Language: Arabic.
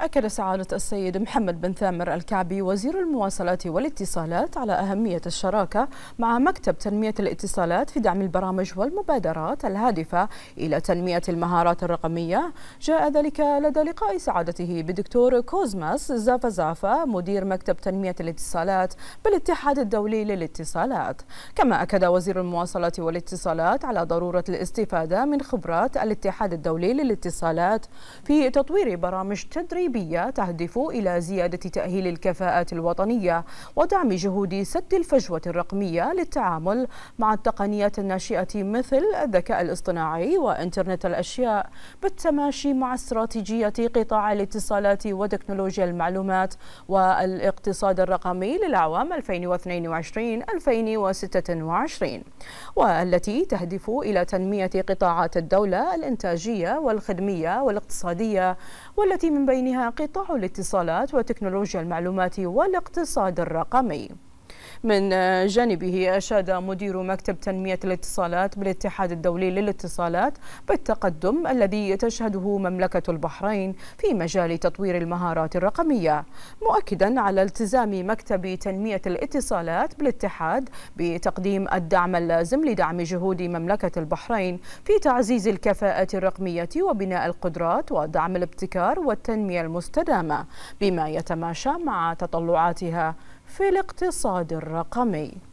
أكد سعادة السيد محمد بن ثامر الكعبي وزير المواصلات والاتصالات على أهمية الشراكة مع مكتب تنمية الاتصالات في دعم البرامج والمبادرات الهادفة إلى تنمية المهارات الرقمية جاء ذلك لدى لقاء سعادته بدكتور كوزماس زافا زافا مدير مكتب تنمية الاتصالات بالاتحاد الدولي للاتصالات كما أكد وزير المواصلات والاتصالات على ضرورة الاستفادة من خبرات الاتحاد الدولي للاتصالات في تطوير برامج تدريب تدريبية تهدف إلى زيادة تأهيل الكفاءات الوطنية ودعم جهود سد الفجوة الرقمية للتعامل مع التقنيات الناشئة مثل الذكاء الاصطناعي وإنترنت الأشياء بالتماشي مع استراتيجية قطاع الاتصالات وتكنولوجيا المعلومات والاقتصاد الرقمي للأعوام 2022-2026 والتي تهدف إلى تنمية قطاعات الدولة الإنتاجية والخدمية والاقتصادية والتي من بينها قطاع الاتصالات وتكنولوجيا المعلومات والاقتصاد الرقمي من آه، جانبه أشاد مدير مكتب تنمية الاتصالات بالاتحاد الدولي للاتصالات بالتقدم الذي تشهده مملكة البحرين في مجال تطوير المهارات الرقمية مؤكدا على التزام مكتب تنمية الاتصالات بالاتحاد بتقديم الدعم اللازم لدعم جهود مملكة البحرين في تعزيز الكفاءة الرقمية وبناء القدرات ودعم الابتكار والتنمية المستدامة بما يتماشى مع تطلعاتها في الاقتصاد الرقمي